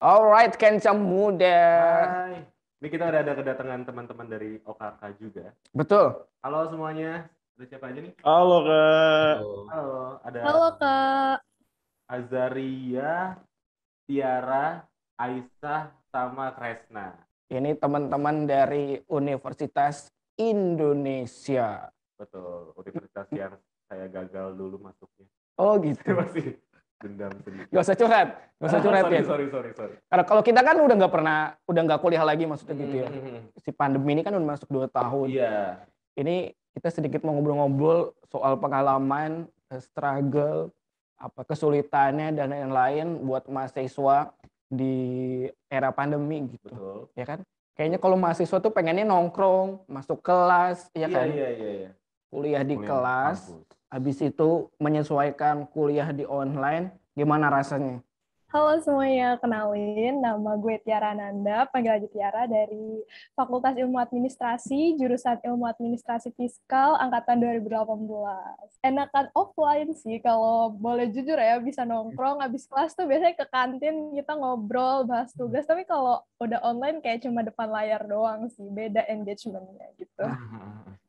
Alright, kencang muda. Hai. Ini kita udah ada kedatangan teman-teman dari OKK juga. Betul. Halo semuanya. Ada siapa aja nih? Halo, Kak. Halo. Halo, ada Halo, Kak. Azaria, Tiara, Aisyah, sama Kresna. Ini teman-teman dari Universitas Indonesia. Betul, universitas yang saya gagal dulu masuknya. Oh gitu. Masih dendam sedikit. Gak usah curhat, gak usah ah, curhat sorry, ya. Sorry, sorry, sorry. Karena kalau kita kan udah nggak pernah, udah nggak kuliah lagi maksudnya gitu ya. Mm-hmm, mm-hmm. Si pandemi ini kan udah masuk dua tahun. Iya. Yeah. Ini kita sedikit mau ngobrol-ngobrol soal pengalaman, struggle, apa kesulitannya dan lain-lain buat mahasiswa di era pandemi gitu. Betul. Ya kan? Kayaknya kalau mahasiswa tuh pengennya nongkrong, masuk kelas, ya yeah, kan? Iya, yeah, iya, iya. Kuliah di kuliah kelas. Kampus habis itu menyesuaikan kuliah di online, gimana rasanya? Halo semuanya, kenalin nama gue Tiara Nanda, panggil aja Tiara dari Fakultas Ilmu Administrasi, jurusan Ilmu Administrasi Fiskal angkatan 2018. Enakan offline sih kalau boleh jujur ya, bisa nongkrong habis kelas tuh biasanya ke kantin kita ngobrol, bahas tugas, tapi kalau udah online kayak cuma depan layar doang sih, beda engagementnya gitu.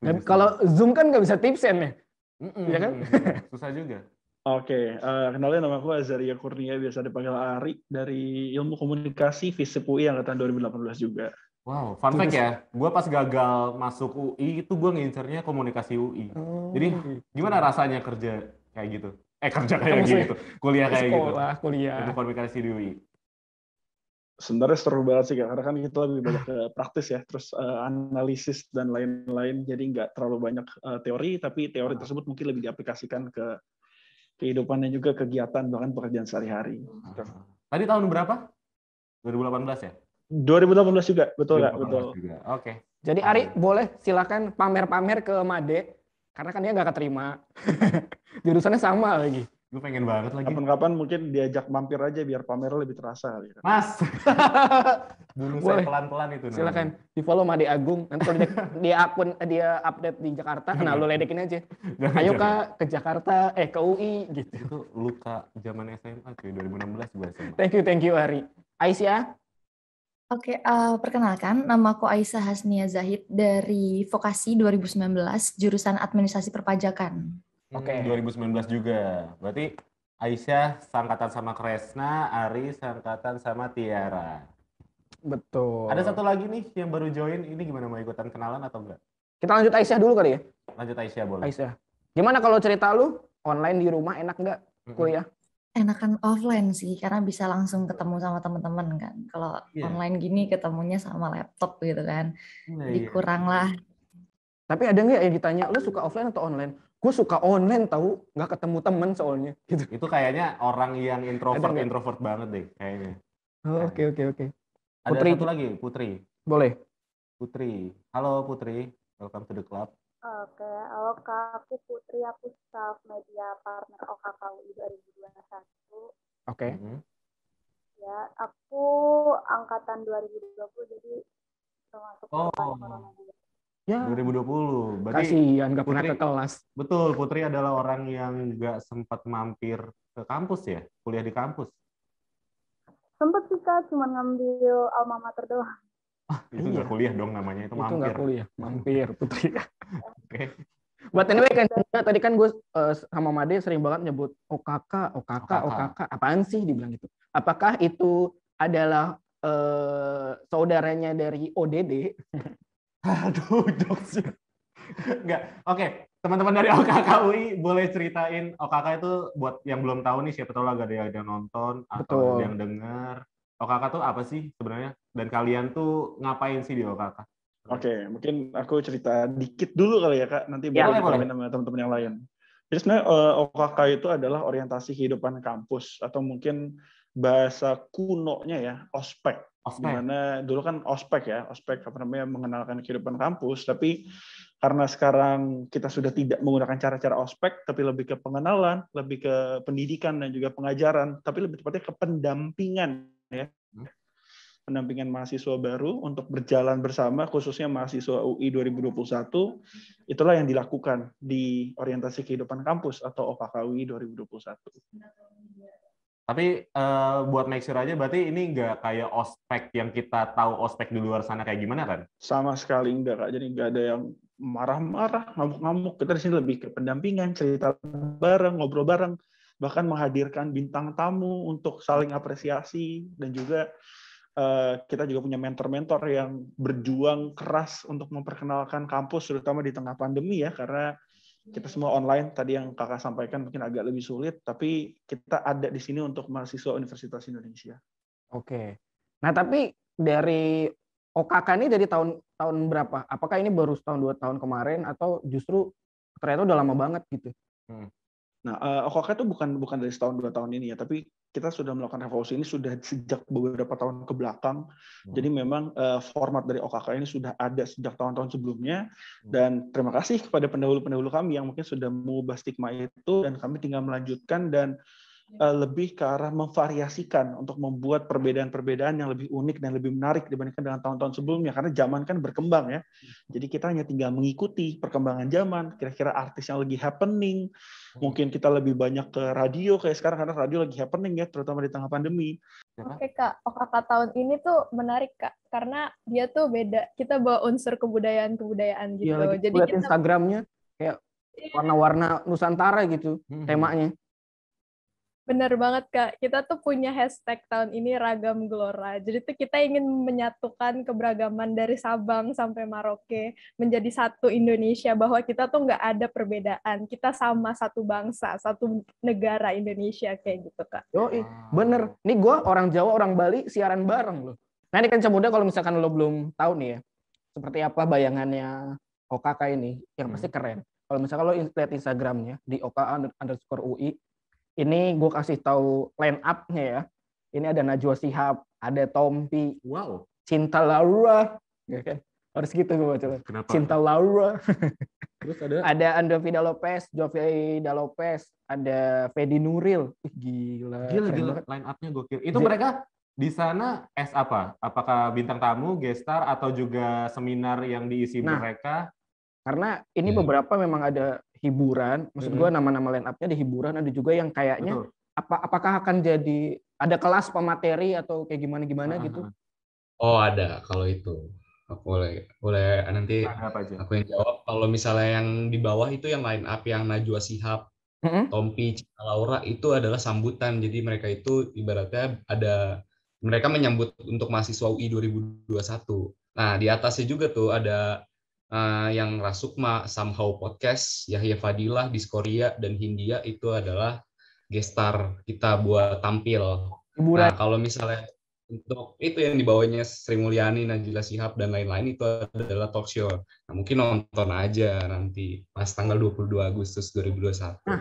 Nah, kalau Zoom kan nggak bisa tipsen ya? Mm -mm. Ya kan? Iya. Susah juga. Oke, okay. uh, eh, kenalnya nama aku Azaria Kurnia, biasa dipanggil Ari dari Ilmu Komunikasi FISIP UI angkatan 2018 juga. Wow, fun fact ya, gue pas gagal masuk UI itu gue ngincernya komunikasi UI. Oh. Jadi gitu. gimana rasanya kerja kayak gitu? Eh kerja kayak Maksudnya, gitu, kuliah kayak gitu. sekolah, gitu. Kuliah, kuliah. Ilmu komunikasi di UI sebenarnya seru banget sih karena kan kita lebih banyak ke praktis ya terus uh, analisis dan lain-lain jadi nggak terlalu banyak uh, teori tapi teori tersebut mungkin lebih diaplikasikan ke kehidupannya juga kegiatan bahkan pekerjaan sehari-hari tadi tahun berapa 2018 ya 2018 juga betul nggak betul oke okay. jadi Ari boleh silakan pamer-pamer ke Made karena kan dia nggak keterima jurusannya sama lagi Gue pengen banget lagi. Kapan-kapan mungkin diajak mampir aja biar pamer lebih terasa. Gitu. Mas. Bunuh saya pelan-pelan itu. Silakan di follow Made Ade Agung. Nanti kalau dia, dia akun dia update di Jakarta, nah lu ledekin aja. Jangan, Ayo jangan. kak ke Jakarta, eh ke UI gitu. Itu luka zaman SMA cuy, 2016 gue SMA. Thank you, thank you Ari. Aisyah? Oke, okay, uh, eh, perkenalkan nama aku Aisyah Hasnia Zahid dari Vokasi 2019, jurusan Administrasi Perpajakan. Oke. Okay. Hmm, 2019 juga. Berarti Aisyah sangkatan sama Kresna, Ari sangkatan sama Tiara. Betul. Ada satu lagi nih yang baru join, ini gimana mau ikutan kenalan atau enggak? Kita lanjut Aisyah dulu kali ya. Lanjut Aisyah boleh. Aisyah. Gimana kalau cerita lu online di rumah enak enggak kuliah? Mm enakan offline sih karena bisa langsung ketemu sama teman-teman kan. Kalau yeah. online gini ketemunya sama laptop gitu kan. Nah, lah. Iya. Tapi ada nggak yang ditanya lu suka offline atau online? gue suka online tahu nggak ketemu temen soalnya gitu itu kayaknya orang yang introvert Ada introvert banget deh kayaknya oh, oke oke oke ada putri. satu lagi putri boleh putri halo putri welcome to the club oke halo kak aku putri aku staff media partner OKKUI 2021 oke Mm -hmm. ya aku angkatan 2020 jadi termasuk oh. Ya. 2020. Berarti Kasian, nggak pernah ke kelas. Betul, Putri adalah orang yang nggak sempat mampir ke kampus ya, kuliah di kampus. Sempat sih Kak, cuma ngambil alma mater doang. Ah, itu iya. nggak iya. kuliah dong namanya, itu, mampir. Itu nggak kuliah, mampir Putri. Oke. okay. Buat anyway kan tadi kan gue uh, sama Made sering banget nyebut OKK, OKK, OKK, OKK. Apaan sih dibilang itu? Apakah itu adalah uh, saudaranya dari ODD? Aduh, jokes. Enggak. Oke, okay. teman-teman dari OKKUI boleh ceritain OKK itu buat yang belum tahu nih siapa tahu lah ada yang nonton atau Betul. yang dengar. OKK itu apa sih sebenarnya? Dan kalian tuh ngapain sih di OKK? Oke, okay, mungkin aku cerita dikit dulu kali ya Kak, nanti ya, boleh boleh. sama teman-teman yang lain. Jadi sebenarnya eh, OKK itu adalah orientasi kehidupan kampus atau mungkin bahasa kuno-nya ya, ospek Dimana dulu kan ospek ya, ospek apa namanya mengenalkan kehidupan kampus, tapi karena sekarang kita sudah tidak menggunakan cara-cara ospek, tapi lebih ke pengenalan, lebih ke pendidikan dan juga pengajaran, tapi lebih tepatnya ke pendampingan ya. Hmm. Pendampingan mahasiswa baru untuk berjalan bersama, khususnya mahasiswa UI 2021, itulah yang dilakukan di orientasi kehidupan kampus atau OKKUI 2021. Tapi uh, buat make sure aja berarti ini nggak kayak ospek yang kita tahu ospek di luar sana kayak gimana kan? Sama sekali enggak kak. Jadi nggak ada yang marah-marah, ngamuk-ngamuk. Kita di sini lebih ke pendampingan, cerita bareng, ngobrol bareng, bahkan menghadirkan bintang tamu untuk saling apresiasi dan juga uh, kita juga punya mentor-mentor yang berjuang keras untuk memperkenalkan kampus terutama di tengah pandemi ya karena kita semua online tadi yang kakak sampaikan mungkin agak lebih sulit tapi kita ada di sini untuk mahasiswa Universitas Indonesia. Oke. Nah tapi dari OKK ini dari tahun tahun berapa? Apakah ini baru setahun dua tahun kemarin atau justru ternyata udah lama banget gitu? Hmm. Nah, uh, OKK itu bukan bukan dari setahun dua tahun ini ya, tapi kita sudah melakukan revolusi ini sudah sejak beberapa tahun ke belakang. Hmm. Jadi memang uh, format dari OKK ini sudah ada sejak tahun-tahun sebelumnya hmm. dan terima kasih kepada pendahulu-pendahulu kami yang mungkin sudah mengubah stigma itu dan kami tinggal melanjutkan dan Eh, lebih ke arah memvariasikan untuk membuat perbedaan-perbedaan yang lebih unik dan lebih menarik dibandingkan dengan tahun-tahun sebelumnya karena zaman kan berkembang ya. Hmm. Jadi kita hanya tinggal mengikuti perkembangan zaman, kira-kira artis yang lagi happening, hmm. mungkin kita lebih banyak ke radio kayak sekarang karena radio lagi happening ya terutama di tengah pandemi. Ya. Oke Kak, OKK tahun ini tuh menarik Kak karena dia tuh beda. Kita bawa unsur kebudayaan-kebudayaan iya, gitu. Ya, lagi Jadi kita Instagramnya kayak iya. warna-warna Nusantara gitu hmm. temanya. Benar banget Kak, kita tuh punya hashtag tahun ini ragam gelora. Jadi tuh kita ingin menyatukan keberagaman dari Sabang sampai Maroke menjadi satu Indonesia bahwa kita tuh nggak ada perbedaan, kita sama satu bangsa, satu negara Indonesia kayak gitu Kak. Yo, bener. Nih gue orang Jawa, orang Bali siaran bareng loh. Nah ini kan muda kalau misalkan lo belum tahu nih ya, seperti apa bayangannya OKK ini, yang pasti hmm. keren. Kalau misalkan lo lihat Instagramnya di Oka underscore UI, ini gue kasih tahu line up-nya ya. Ini ada Najwa Sihab, ada Tompi, wow. Cinta Laura, ya kan? Harus gitu gue baca, Kenapa? Cinta Laura. Terus ada? ada Andre Vida Lopez, Jovi Da Lopez, ada Fedi Nuril. gila. Gila, gila. Line up-nya gokil. Itu mereka di sana es apa? Apakah bintang tamu, gestar, atau juga seminar yang diisi nah, mereka? Karena ini hmm. beberapa memang ada hiburan maksud gue nama-nama line up-nya di hiburan ada juga yang kayaknya Betul. apa apakah akan jadi ada kelas pemateri atau kayak gimana gimana uh gitu ah, ah. oh ada kalau itu aku boleh boleh nanti apa aja? aku yang jawab kalau misalnya yang di bawah itu yang line up yang Najwa Sihab Mm-hmm. Tompi, Cita Laura itu adalah sambutan. Jadi mereka itu ibaratnya ada mereka menyambut untuk mahasiswa UI 2021. Nah, di atasnya juga tuh ada uh, yang Rasukma, Somehow Podcast, Yahya Fadilah, di Korea dan Hindia itu adalah gestar kita buat tampil. Nah, kalau misalnya untuk itu yang dibawanya Sri Mulyani, Najila Sihab, dan lain-lain itu adalah talk show. Nah, mungkin nonton aja nanti pas tanggal 22 Agustus 2021. Nah,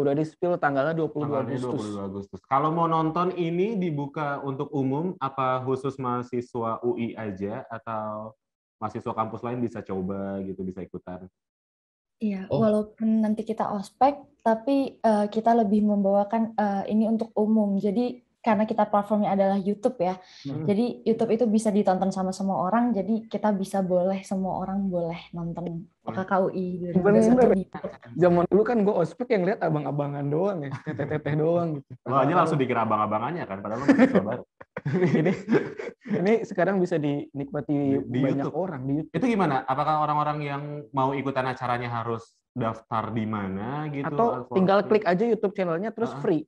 udah di spill tanggalnya 22 tanggalnya Agustus. 22 Agustus. Kalau mau nonton ini dibuka untuk umum apa khusus mahasiswa UI aja atau mahasiswa kampus lain bisa coba gitu, bisa ikutan. Iya, oh. walaupun nanti kita ospek, tapi uh, kita lebih membawakan uh, ini untuk umum. Jadi karena kita platformnya adalah YouTube ya, hmm. jadi YouTube itu bisa ditonton sama semua orang. Jadi kita bisa boleh semua orang boleh nonton KKUI. Benar-benar. Zaman dulu kan gue ospek yang lihat abang-abangan doang ya, teteh-teteh doang gitu. Lo aja langsung dikira abang-abangannya kan, padahal masih baru. ini ini sekarang bisa dinikmati di, di banyak YouTube. orang di YouTube. Itu gimana? Apakah orang-orang yang mau ikutan acaranya harus daftar di mana gitu? Atau tinggal klik aja YouTube channelnya terus uh -huh. free.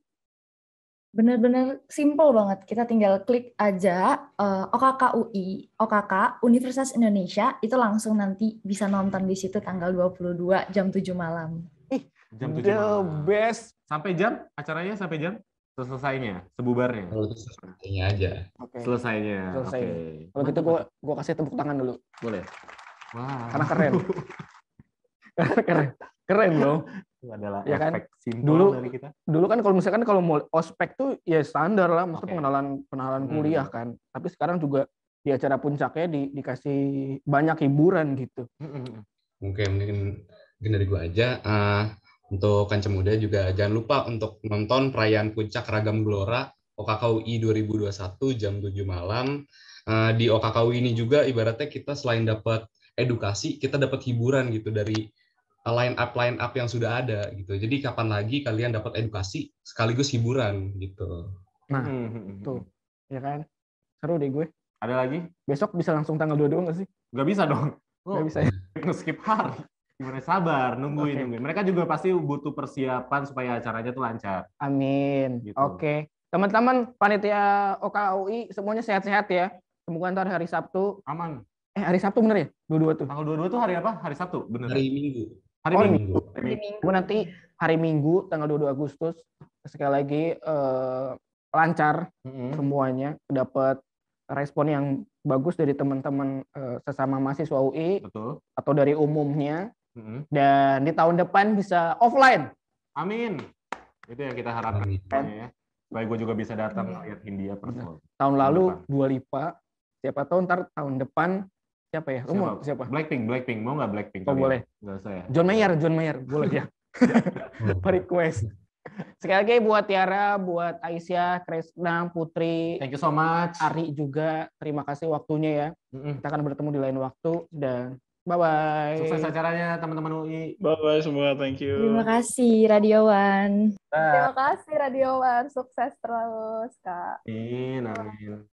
Bener-bener simple banget. Kita tinggal klik aja uh, eh, OKK UI, OKK Universitas Indonesia, itu langsung nanti bisa nonton di situ tanggal 22 jam 7 malam. Eh, jam 7 The malam. best. Sampai jam? Acaranya sampai jam? selesainya sebubarnya. Kalau aja. Okay. Selesainya. Selesai. Okay. Kalau gitu gue gua kasih tepuk tangan dulu. Boleh. wah Karena keren. keren. Keren loh Itu adalah ya kan? dulu, dari kita. Dulu kan kalau misalkan kalau mau ospek tuh ya standar lah, maksudnya okay. pengenalan pengenalan hmm. kuliah kan. Tapi sekarang juga di acara puncaknya di, dikasih banyak hiburan gitu. Mungkin hmm, hmm, mungkin mungkin dari gue aja uh, untuk Kanca Muda juga jangan lupa untuk nonton perayaan puncak ragam gelora OKKUI 2021 jam 7 malam. Eh, di OKKUI ini juga ibaratnya kita selain dapat edukasi, kita dapat hiburan gitu dari line up line up yang sudah ada gitu. Jadi kapan lagi kalian dapat edukasi sekaligus hiburan gitu. Nah, hmm, hmm, hmm, tuh. Ya kan? Seru deh gue. Ada lagi? Besok bisa langsung tanggal 22 nggak sih? Gak bisa dong. Nggak Gak oh. bisa ya? Nge-skip hari. Gimana sabar, nungguin, okay. nungguin. Mereka juga pasti butuh persiapan supaya acaranya tuh lancar. Amin. Gitu. Oke. Okay. Teman-teman panitia OKUI semuanya sehat-sehat ya. Semoga ntar hari Sabtu aman. Eh hari Sabtu bener ya? Dua-dua tuh. Tanggal dua-dua tuh hari apa? Hari Sabtu bener. Hari Minggu. Hari oh, Minggu. Minggu. Hari Minggu. nanti hari Minggu tanggal 22 Agustus sekali lagi eh, lancar mm-hmm. semuanya dapat respon yang bagus dari teman-teman eh, sesama mahasiswa UI Betul. atau dari umumnya Mm-hmm. dan di tahun depan bisa offline. Amin. Itu yang kita harapkan ya. Supaya gue juga bisa datang lihat India Persol. Tahun lalu depan. dua lipa. Siapa tahu ntar tahun depan siapa ya? Umur siapa? siapa? Blackpink, Blackpink. Mau nggak Blackpink? Oh boleh. Nggak saya. John Mayer, John Mayer. Boleh ya. request. Sekali lagi buat Tiara, buat Aisyah, Kresna, Putri. Thank you so much. Ari juga, terima kasih waktunya ya. Kita akan bertemu di lain waktu dan Bye bye. Sukses acaranya teman-teman UI. Bye bye semua, thank you. Terima kasih Radio One. Terima kasih Radio One, sukses terus kak. Amin, amin.